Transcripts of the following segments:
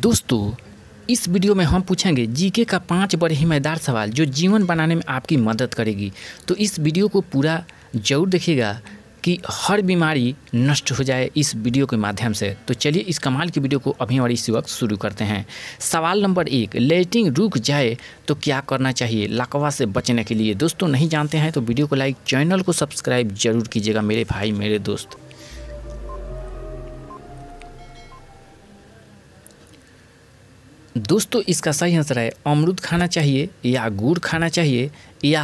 दोस्तों इस वीडियो में हम पूछेंगे जीके का पांच बड़े हिमायदार सवाल जो जीवन बनाने में आपकी मदद करेगी तो इस वीडियो को पूरा जरूर देखिएगा कि हर बीमारी नष्ट हो जाए इस वीडियो के माध्यम से तो चलिए इस कमाल की वीडियो को अभी और इसी वक्त शुरू करते हैं सवाल नंबर एक लाइटिंग रुक जाए तो क्या करना चाहिए लकवा से बचने के लिए दोस्तों नहीं जानते हैं तो वीडियो को लाइक चैनल को सब्सक्राइब जरूर कीजिएगा मेरे भाई मेरे दोस्त दोस्तों इसका सही आंसर है अमरूद खाना चाहिए या गुड़ खाना चाहिए या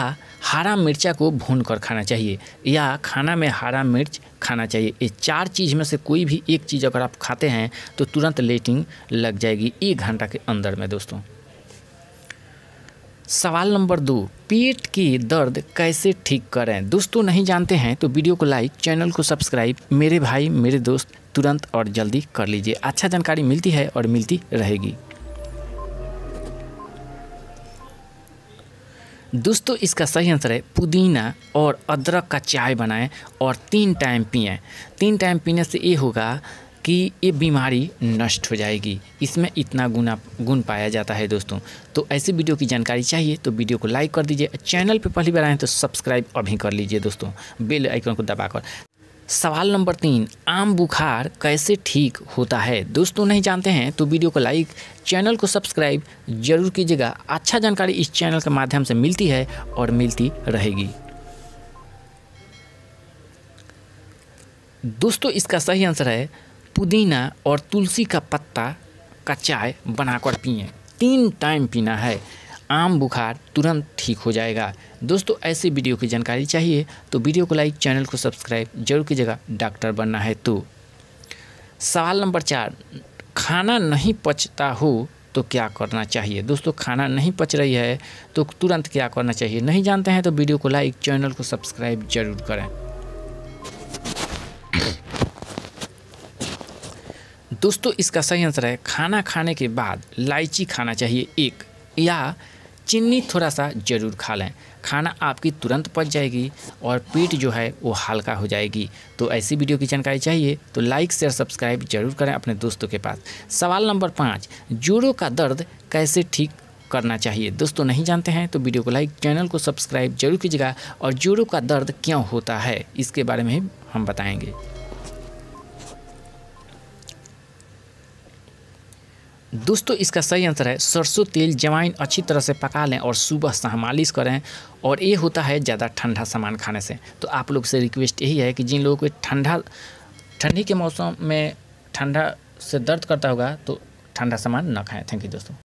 हरा मिर्चा को भून कर खाना चाहिए या खाना में हरा मिर्च खाना चाहिए ये चार चीज़ में से कोई भी एक चीज़ अगर आप खाते हैं तो तुरंत लेटिंग लग जाएगी एक घंटा के अंदर में दोस्तों सवाल नंबर दो पेट के दर्द कैसे ठीक करें दोस्तों नहीं जानते हैं तो वीडियो को लाइक चैनल को सब्सक्राइब मेरे भाई मेरे दोस्त तुरंत और जल्दी कर लीजिए अच्छा जानकारी मिलती है और मिलती रहेगी दोस्तों इसका सही आंसर है पुदीना और अदरक का चाय बनाएं और तीन टाइम पिए तीन टाइम पीने से ये होगा कि ये बीमारी नष्ट हो जाएगी इसमें इतना गुना गुण पाया जाता है दोस्तों तो ऐसे वीडियो की जानकारी चाहिए तो वीडियो को लाइक कर दीजिए चैनल पर पहली बार आएँ तो सब्सक्राइब अभी कर लीजिए दोस्तों बेल आइकन को दबाकर सवाल नंबर तीन आम बुखार कैसे ठीक होता है दोस्तों नहीं जानते हैं तो वीडियो को लाइक चैनल को सब्सक्राइब जरूर कीजिएगा अच्छा जानकारी इस चैनल के माध्यम से मिलती है और मिलती रहेगी दोस्तों इसका सही आंसर है पुदीना और तुलसी का पत्ता का चाय बनाकर पिए तीन टाइम पीना है आम बुखार तुरंत ठीक हो जाएगा दोस्तों ऐसे वीडियो की जानकारी चाहिए तो वीडियो को लाइक चैनल को सब्सक्राइब जरूर कीजिएगा डॉक्टर बनना है तो सवाल नंबर चार खाना नहीं पचता हो तो क्या करना चाहिए दोस्तों खाना नहीं पच रही है तो तुरंत क्या करना चाहिए नहीं जानते हैं तो वीडियो को लाइक चैनल को सब्सक्राइब जरूर करें दोस्तों इसका सही आंसर है खाना खाने के बाद लाइची खाना चाहिए एक या चीनी थोड़ा सा ज़रूर खा लें खाना आपकी तुरंत पच जाएगी और पेट जो है वो हल्का हो जाएगी तो ऐसी वीडियो की जानकारी चाहिए तो लाइक शेयर सब्सक्राइब जरूर करें अपने दोस्तों के पास सवाल नंबर पाँच जोड़ों का दर्द कैसे ठीक करना चाहिए दोस्तों नहीं जानते हैं तो वीडियो को लाइक चैनल को सब्सक्राइब जरूर कीजिएगा और जोड़ों का दर्द क्यों होता है इसके बारे में हम बताएंगे दोस्तों इसका सही आंसर है सरसों तेल जवाइन अच्छी तरह से पका लें और सुबह शाह मालिश करें और ये होता है ज़्यादा ठंडा सामान खाने से तो आप लोग से रिक्वेस्ट यही है कि जिन लोगों को ठंडा ठंडी के मौसम में ठंडा से दर्द करता होगा तो ठंडा सामान ना खाएं थैंक यू दोस्तों